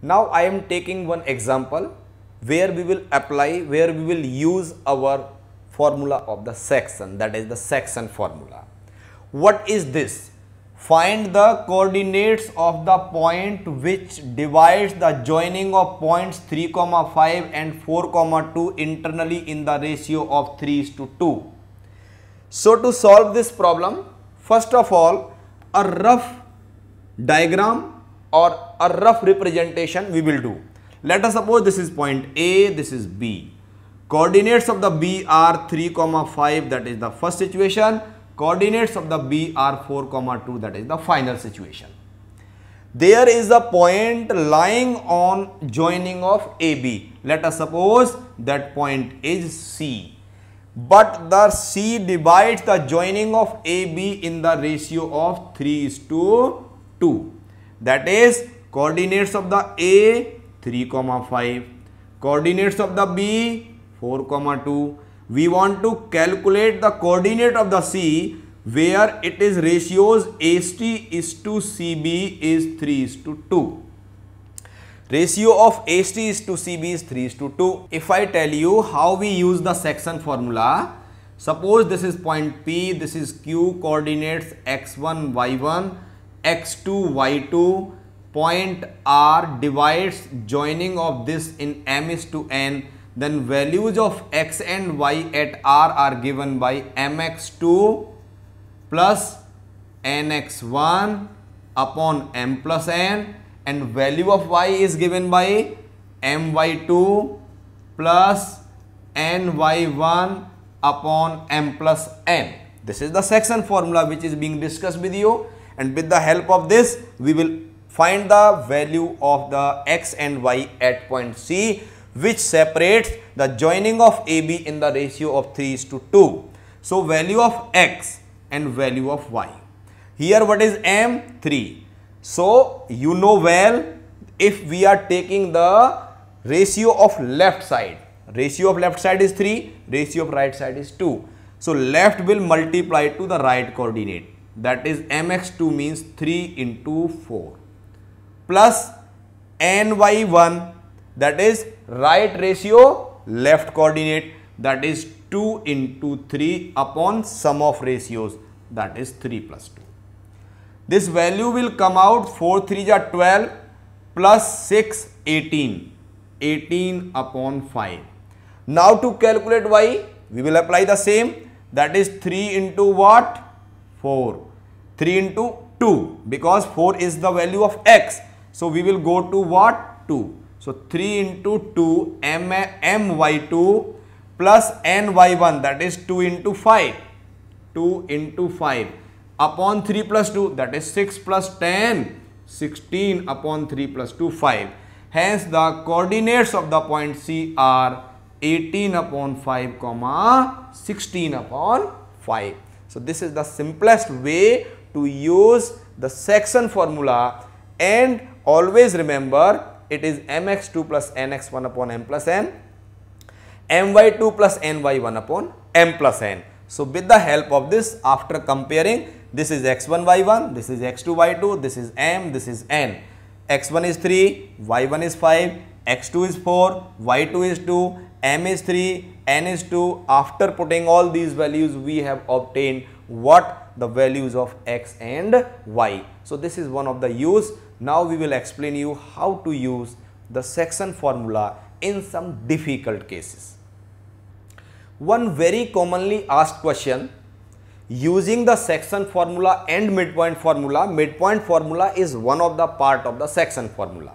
Now I am taking one example where we will apply, where we will use our formula of the section that is the section formula. What is this? Find the coordinates of the point which divides the joining of points 3, comma 5 and 4, comma 2 internally in the ratio of 3 is to 2. So to solve this problem, first of all, a rough diagram or a rough representation we will do. Let us suppose this is point A, this is B. Coordinates of the B are 3 comma 5 that is the first situation. Coordinates of the B are 4 comma 2 that is the final situation. There is a point lying on joining of AB. Let us suppose that point is C. But the C divides the joining of AB in the ratio of 3 is to 2 that is coordinates of the A 3 comma 5 coordinates of the B 4 comma 2 we want to calculate the coordinate of the C where it is ratios HT is to CB is 3 is to 2 ratio of HT is to CB is 3 is to 2 if I tell you how we use the section formula suppose this is point P this is Q coordinates x1 y1 x2 y2 point r divides joining of this in m is to n then values of x and y at r are given by mx2 plus nx1 upon m plus n and value of y is given by my2 plus ny1 upon m plus n. This is the section formula which is being discussed with you and with the help of this we will find the value of the x and y at point C which separates the joining of AB in the ratio of 3 is to 2. So value of x and value of y. Here what is M? 3. So you know well if we are taking the ratio of left side. Ratio of left side is 3, ratio of right side is 2. So left will multiply to the right coordinate that is mx2 means 3 into 4 plus ny1 that is right ratio left coordinate that is 2 into 3 upon sum of ratios that is 3 plus 2. This value will come out 4 3 is 12 plus 6 18 18 upon 5. Now to calculate y we will apply the same that is 3 into what 4 3 into 2 because 4 is the value of x. So we will go to what? 2. So 3 into 2 m m y my2 plus ny1 that is 2 into 5. 2 into 5 upon 3 plus 2 that is 6 plus 10 16 upon 3 plus 2 5. Hence the coordinates of the point C are 18 upon 5 comma 16 upon 5. So this is the simplest way to use the section formula and always remember it is mx2 plus nx1 upon m plus n, my2 plus ny1 upon m plus n. So, with the help of this after comparing this is x1 y1, this is x2 y2, this is m, this is n. x1 is 3, y1 is 5, x2 is 4, y2 is 2, m is 3, n is 2. After putting all these values we have obtained what the values of x and y. So this is one of the use. Now we will explain you how to use the section formula in some difficult cases. One very commonly asked question using the section formula and midpoint formula, midpoint formula is one of the part of the section formula.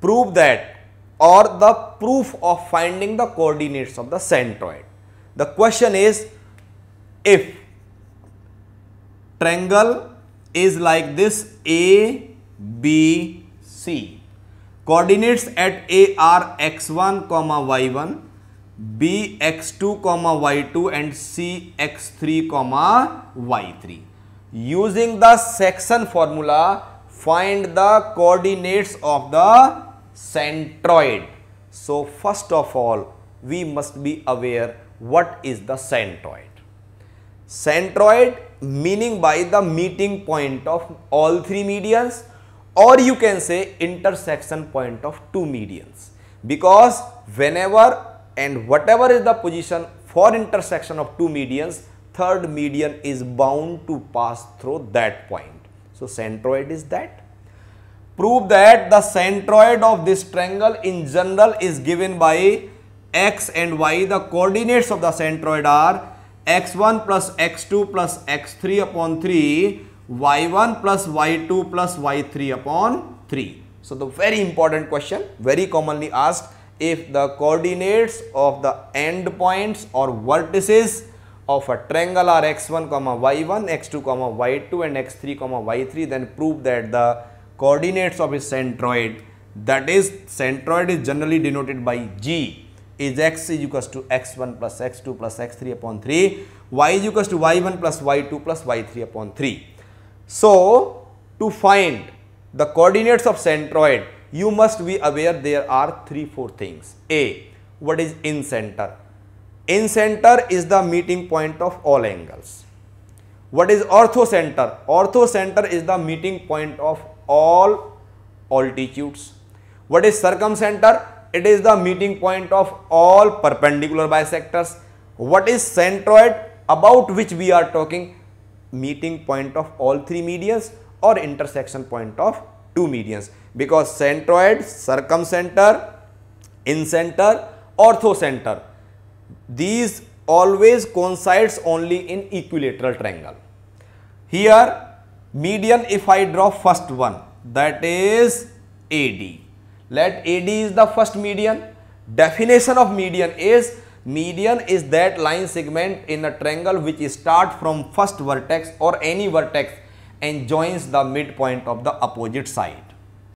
Prove that or the proof of finding the coordinates of the centroid. The question is if triangle is like this A, B, C. Coordinates at A are x1, comma y1, B x2, comma y2 and C x3, comma y3. Using the section formula, find the coordinates of the centroid. So first of all, we must be aware what is the centroid. Centroid meaning by the meeting point of all three medians or you can say intersection point of two medians because whenever and whatever is the position for intersection of two medians third median is bound to pass through that point. So, centroid is that. Prove that the centroid of this triangle in general is given by x and y the coordinates of the centroid are x1 plus x2 plus x3 upon 3 y1 plus y2 plus y3 upon 3. So, the very important question very commonly asked if the coordinates of the end points or vertices of a triangle are x1 comma y1 x2 comma y2 and x3 comma y3 then prove that the coordinates of a centroid that is centroid is generally denoted by g is x is equals to x1 plus x2 plus x3 upon 3, y is equals to y1 plus y2 plus y3 upon 3. So, to find the coordinates of centroid, you must be aware there are three, four things. A, what is in center? In center is the meeting point of all angles. What is orthocenter? Orthocenter is the meeting point of all altitudes. What is circumcenter? it is the meeting point of all perpendicular bisectors. What is centroid about which we are talking? Meeting point of all three medians or intersection point of two medians because centroid, circumcenter, incenter, orthocenter these always coincides only in equilateral triangle. Here median if I draw first one that is AD let AD is the first median. Definition of median is median is that line segment in a triangle which start from first vertex or any vertex and joins the midpoint of the opposite side.